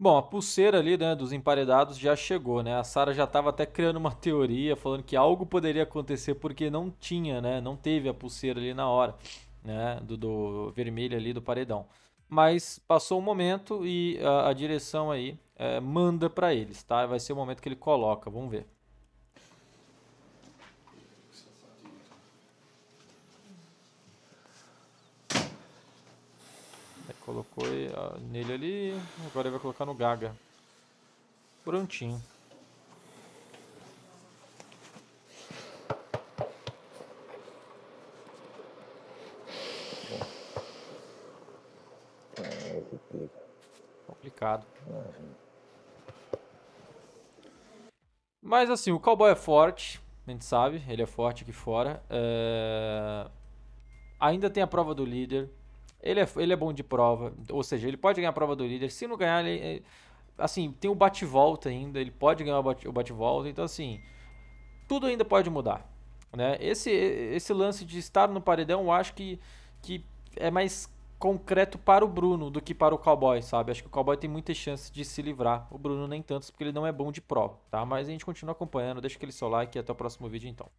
Bom, a pulseira ali né, dos emparedados já chegou, né? A Sara já estava até criando uma teoria falando que algo poderia acontecer porque não tinha, né? Não teve a pulseira ali na hora, né? Do, do vermelho ali do paredão. Mas passou o um momento e a, a direção aí é, manda para eles, tá? Vai ser o momento que ele coloca, vamos ver. Colocou nele ali, agora ele vai colocar no Gaga. Prontinho. Complicado. Mas assim, o cowboy é forte, a gente sabe, ele é forte aqui fora. É... Ainda tem a prova do líder, ele é, ele é bom de prova, ou seja, ele pode ganhar a prova do líder. Se não ganhar, ele, assim, tem o bate-volta ainda, ele pode ganhar o bate-volta. Então, assim, tudo ainda pode mudar. Né? Esse, esse lance de estar no paredão, eu acho que, que é mais concreto para o Bruno do que para o Cowboy, sabe? Acho que o Cowboy tem muitas chances de se livrar. O Bruno nem tantos, porque ele não é bom de prova, tá? Mas a gente continua acompanhando. Deixa aquele seu like e até o próximo vídeo, então.